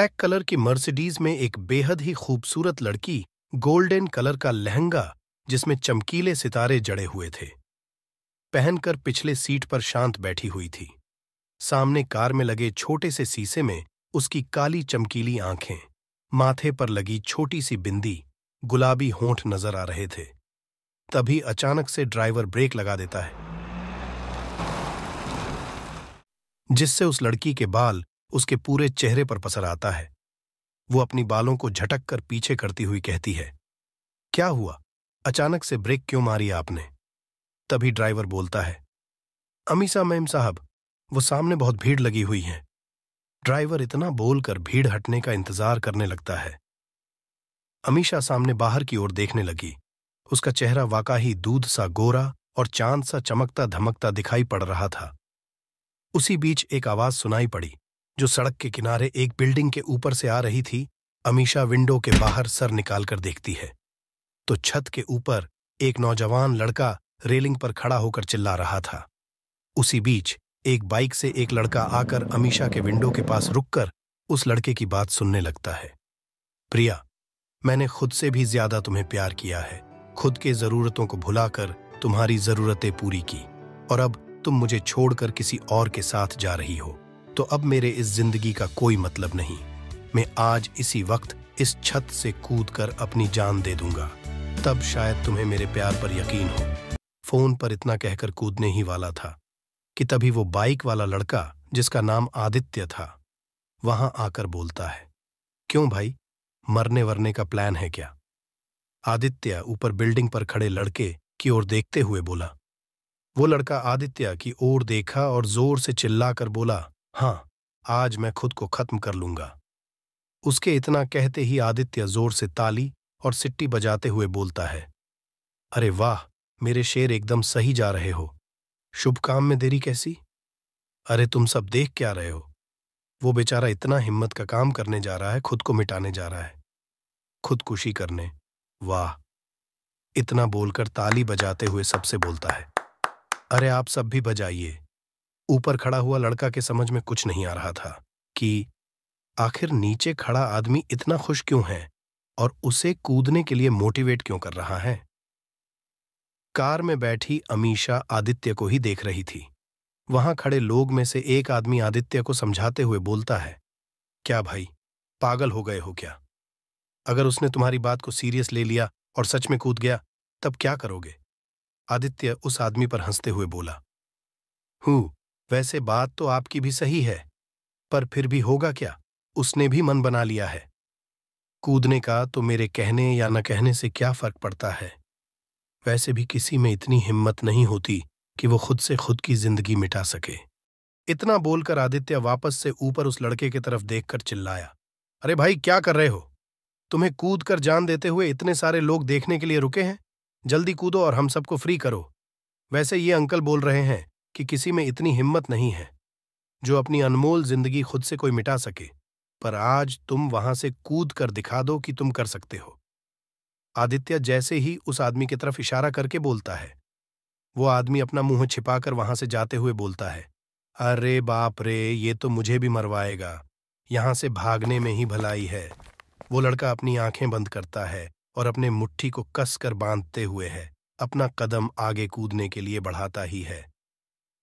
black colour की Mercedes में एक बेहद ही खूबसूरत लड़की गोल्डन कलर का लहंगा जिसमें चमकीले सितारे जड़े हुए थे पहनकर पिछले सीट पर शांत बैठी हुई थी सामने कार में लगे छोटे से सीसे में उसकी काली चमकीली आंखें माथे पर लगी छोटी सी बिंदी गुलाबी होंठ नजर आ रहे थे तभी अचानक से ड्राइवर ब्रेक लगा देता है जिससे उस लड़की के बाल उसके पूरे चेहरे पर पसर आता है वो अपनी बालों को झटक कर पीछे करती हुई कहती है क्या हुआ अचानक से ब्रेक क्यों मारी आपने तभी ड्राइवर बोलता है अमीसा मैम साहब वो सामने बहुत भीड़ लगी हुई है ड्राइवर इतना बोलकर भीड़ हटने का इंतजार करने लगता है अमीशा सामने बाहर की ओर देखने लगी उसका चेहरा वाका ही दूध सा गोरा और चांद सा चमकता धमकता दिखाई पड़ रहा था उसी बीच एक आवाज सुनाई पड़ी जो सड़क के किनारे एक बिल्डिंग के ऊपर से आ रही थी अमीशा विंडो के बाहर सर निकालकर देखती है तो छत के ऊपर एक नौजवान लड़का रेलिंग पर खड़ा होकर चिल्ला रहा था उसी बीच एक बाइक से एक लड़का आकर अमीशा के विंडो के पास रुककर उस लड़के की बात सुनने लगता है प्रिया मैंने खुद से भी ज्यादा तुम्हें प्यार किया है खुद के जरूरतों को भुलाकर तुम्हारी जरूरतें पूरी की और अब तुम मुझे छोड़कर किसी और के साथ जा रही हो तो अब मेरे इस जिंदगी का कोई मतलब नहीं मैं आज इसी वक्त इस छत से कूद कर अपनी जान दे दूंगा तब शायद तुम्हें मेरे प्यार पर यकीन हो फोन पर इतना कहकर कूदने ही वाला था कि तभी वो बाइक वाला लड़का जिसका नाम आदित्य था वहां आकर बोलता है क्यों भाई मरने वरने का प्लान है क्या आदित्य ऊपर बिल्डिंग पर खड़े लड़के की ओर देखते हुए बोला वो लड़का आदित्य की ओर देखा और जोर से चिल्लाकर बोला हां आज मैं खुद को खत्म कर लूंगा उसके इतना कहते ही आदित्य जोर से ताली और सिट्टी बजाते हुए बोलता है अरे वाह मेरे शेर एकदम सही जा रहे हो शुभ काम में देरी कैसी अरे तुम सब देख क्या रहे हो वो बेचारा इतना हिम्मत का काम करने जा रहा है खुद को मिटाने जा रहा है खुदकुशी करने वाह इतना बोलकर ताली बजाते हुए सबसे बोलता है अरे आप सब भी बजाइए ऊपर खड़ा हुआ लड़का के समझ में कुछ नहीं आ रहा था कि आखिर नीचे खड़ा आदमी इतना खुश क्यों है और उसे कूदने के लिए मोटिवेट क्यों कर रहा है कार में बैठी अमीशा आदित्य को ही देख रही थी वहां खड़े लोग में से एक आदमी आदित्य को समझाते हुए बोलता है क्या भाई पागल हो गए हो क्या अगर उसने तुम्हारी बात को सीरियस ले लिया और सच में कूद गया तब क्या करोगे आदित्य उस आदमी पर हंसते हुए बोला हूं वैसे बात तो आपकी भी सही है पर फिर भी होगा क्या उसने भी मन बना लिया है कूदने का तो मेरे कहने या न कहने से क्या फर्क पड़ता है वैसे भी किसी में इतनी हिम्मत नहीं होती कि वो खुद से खुद की जिंदगी मिटा सके इतना बोलकर आदित्य वापस से ऊपर उस लड़के की तरफ देखकर चिल्लाया अरे भाई क्या कर रहे हो तुम्हें कूद कर जान देते हुए इतने सारे लोग देखने के लिए रुके हैं जल्दी कूदो और हम सबको फ्री करो वैसे ये अंकल बोल रहे हैं कि किसी में इतनी हिम्मत नहीं है जो अपनी अनमोल जिंदगी खुद से कोई मिटा सके पर आज तुम वहां से कूद कर दिखा दो कि तुम कर सकते हो आदित्य जैसे ही उस आदमी की तरफ इशारा करके बोलता है वो आदमी अपना मुंह छिपाकर वहां से जाते हुए बोलता है अरे बाप रे ये तो मुझे भी मरवाएगा यहां से भागने में ही भलाई है वो लड़का अपनी आंखें बंद करता है और अपने मुट्ठी को कसकर बांधते हुए है अपना कदम आगे कूदने के लिए बढ़ाता ही है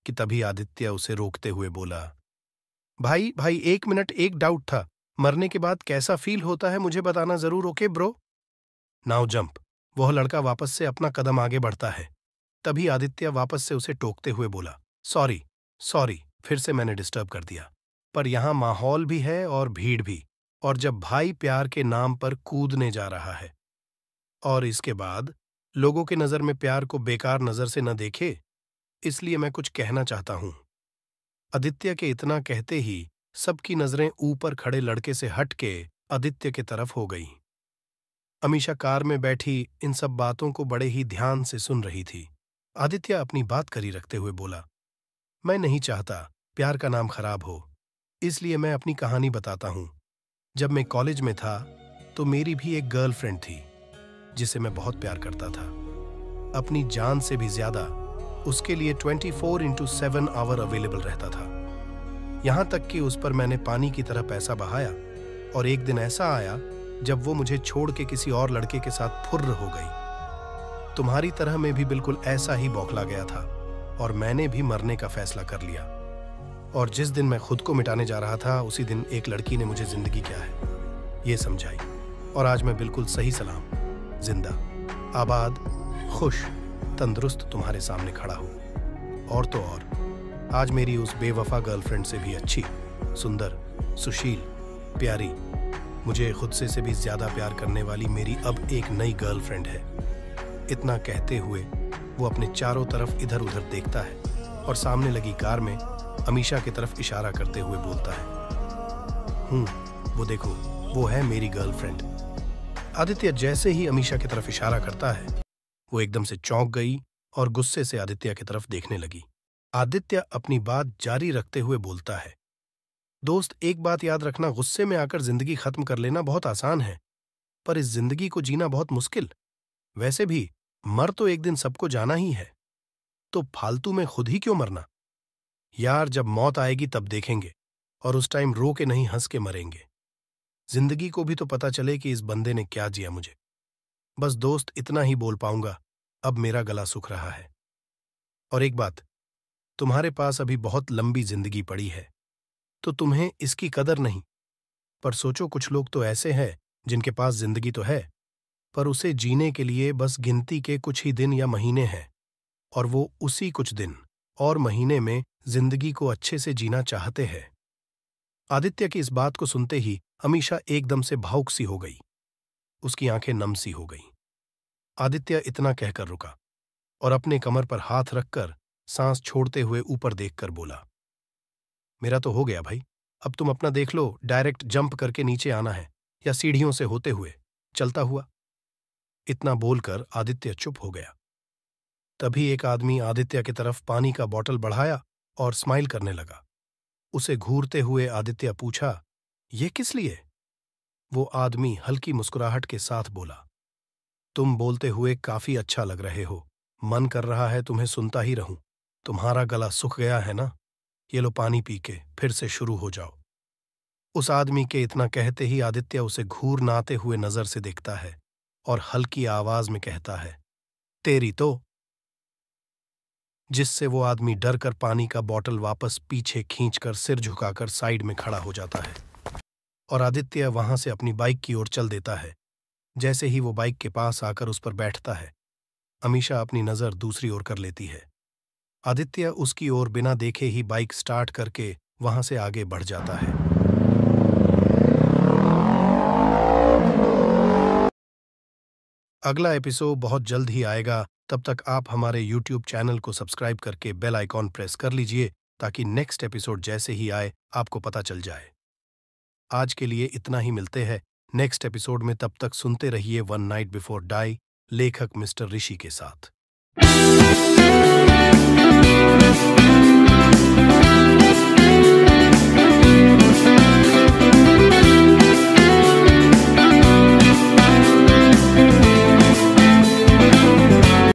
कि तभी आदित्य उसे रोकते हुए बोला भाई भाई एक मिनट एक डाउट था मरने के बाद कैसा फील होता है मुझे बताना जरूर ओके ब्रो नाउ जंप वह लड़का वापस से अपना कदम आगे बढ़ता है तभी आदित्य वापस से उसे टोकते हुए बोला सॉरी सॉरी फिर से मैंने डिस्टर्ब कर दिया पर यहां माहौल भी है और भीड़ भी और जब भाई प्यार के नाम पर कूदने जा रहा है और इसके बाद लोगों के नज़र में प्यार को बेकार नज़र से न देखे इसलिए मैं कुछ कहना चाहता हूं आदित्य के इतना कहते ही सबकी नजरें ऊपर खड़े लड़के से हटके आदित्य के तरफ हो गई अमीशा कार में बैठी इन सब बातों को बड़े ही ध्यान से सुन रही थी आदित्य अपनी बात करी रखते हुए बोला मैं नहीं चाहता प्यार का नाम खराब हो इसलिए मैं अपनी कहानी बताता हूं जब मैं कॉलेज में था तो मेरी भी एक गर्लफ्रेंड थी जिसे मैं बहुत प्यार करता था अपनी जान से भी ज्यादा उसके लिए 24 four into seven hour available रहता था यहां तक कि उस पर मैंने पानी की तरह पैसा बहाया और एक दिन ऐसा आया जब वो मुझे छोड़ के किसी और लड़के के साथ फुर्र हो गई तुम्हारी तरह में भी बिल्कुल ऐसा ही बौखला गया था और मैंने भी मरने का फैसला कर लिया और जिस दिन मैं खुद को मिटाने जा रहा था उसी दिन एक लड़की ने मुझे जिंदगी क्या है ये समझाई और आज मैं बिल्कुल सही सलाम जिंदा आबाद खुश तंदुरुस्त तुम्हारे सामने खड़ा हूं और तो और आज मेरी उस बेवफा गर्लफ्रेंड से भी अच्छी सुंदर सुशील प्यारी मुझे खुद से से भी ज्यादा प्यार करने वाली मेरी अब एक नई गर्लफ्रेंड है इतना कहते हुए वो अपने चारों तरफ इधर उधर देखता है और सामने लगी कार में अमीशा की तरफ इशारा करते हुए बोलता है हम्म वो देखो वो है मेरी गर्लफ्रेंड आदित्य जैसे ही अमीशा की तरफ इशारा करता है वो एकदम से चौंक गई और गुस्से से आदित्य की तरफ देखने लगी आदित्य अपनी बात जारी रखते हुए बोलता है दोस्त एक बात याद रखना गुस्से में आकर जिंदगी खत्म कर लेना बहुत आसान है पर इस जिंदगी को जीना बहुत मुश्किल वैसे भी मर तो एक दिन सबको जाना ही है तो फालतू में खुद ही क्यों मरना यार जब मौत आएगी तब देखेंगे और उस टाइम रो के नहीं हंस के मरेंगे जिंदगी को भी तो पता चले कि इस बंदे ने क्या जिया मुझे बस दोस्त इतना ही बोल पाऊंगा अब मेरा गला सूख रहा है और एक बात तुम्हारे पास अभी बहुत लंबी जिंदगी पड़ी है तो तुम्हें इसकी कदर नहीं पर सोचो कुछ लोग तो ऐसे हैं जिनके पास जिंदगी तो है पर उसे जीने के लिए बस गिनती के कुछ ही दिन या महीने हैं और वो उसी कुछ दिन और महीने में जिंदगी को अच्छे से जीना चाहते हैं आदित्य की इस बात को सुनते ही अमीशा एकदम से भावुक सी हो गई उसकी आंखें नम सी हो गईं आदित्य इतना कहकर रुका और अपने कमर पर हाथ रखकर सांस छोड़ते हुए ऊपर देखकर बोला मेरा तो हो गया भाई अब तुम अपना देख लो डायरेक्ट जंप करके नीचे आना है या सीढ़ियों से होते हुए चलता हुआ इतना बोलकर आदित्य चुप हो गया तभी एक आदमी आदित्य की तरफ पानी का बॉटल बढ़ाया और स्माइल करने लगा उसे घूरते हुए आदित्य पूछा ये किस लिए वो आदमी हल्की मुस्कुराहट के साथ बोला तुम बोलते हुए काफी अच्छा लग रहे हो मन कर रहा है तुम्हें सुनता ही रहूं तुम्हारा गला सूख गया है ना ये लो पानी पी के फिर से शुरू हो जाओ उस आदमी के इतना कहते ही आदित्य उसे घूर नाते हुए नजर से देखता है और हल्की आवाज में कहता है तेरी तो जिससे वो आदमी डर कर पानी का बॉटल वापस पीछे खींचकर सिर झुकाकर साइड में खड़ा हो जाता है और आदित्य वहां से अपनी बाइक की ओर चल देता है जैसे ही वो बाइक के पास आकर उस पर बैठता है अमीशा अपनी नजर दूसरी ओर कर लेती है आदित्य उसकी ओर बिना देखे ही बाइक स्टार्ट करके वहां से आगे बढ़ जाता है अगला एपिसोड बहुत जल्द ही आएगा तब तक आप हमारे YouTube चैनल को सब्सक्राइब करके बेल आइकॉन प्रेस कर लीजिए ताकि नेक्स्ट एपिसोड जैसे ही आए आपको पता चल जाए आज के लिए इतना ही मिलते हैं नेक्स्ट एपिसोड में तब तक सुनते रहिए वन नाइट बिफोर डाई लेखक मिस्टर ऋषि के साथ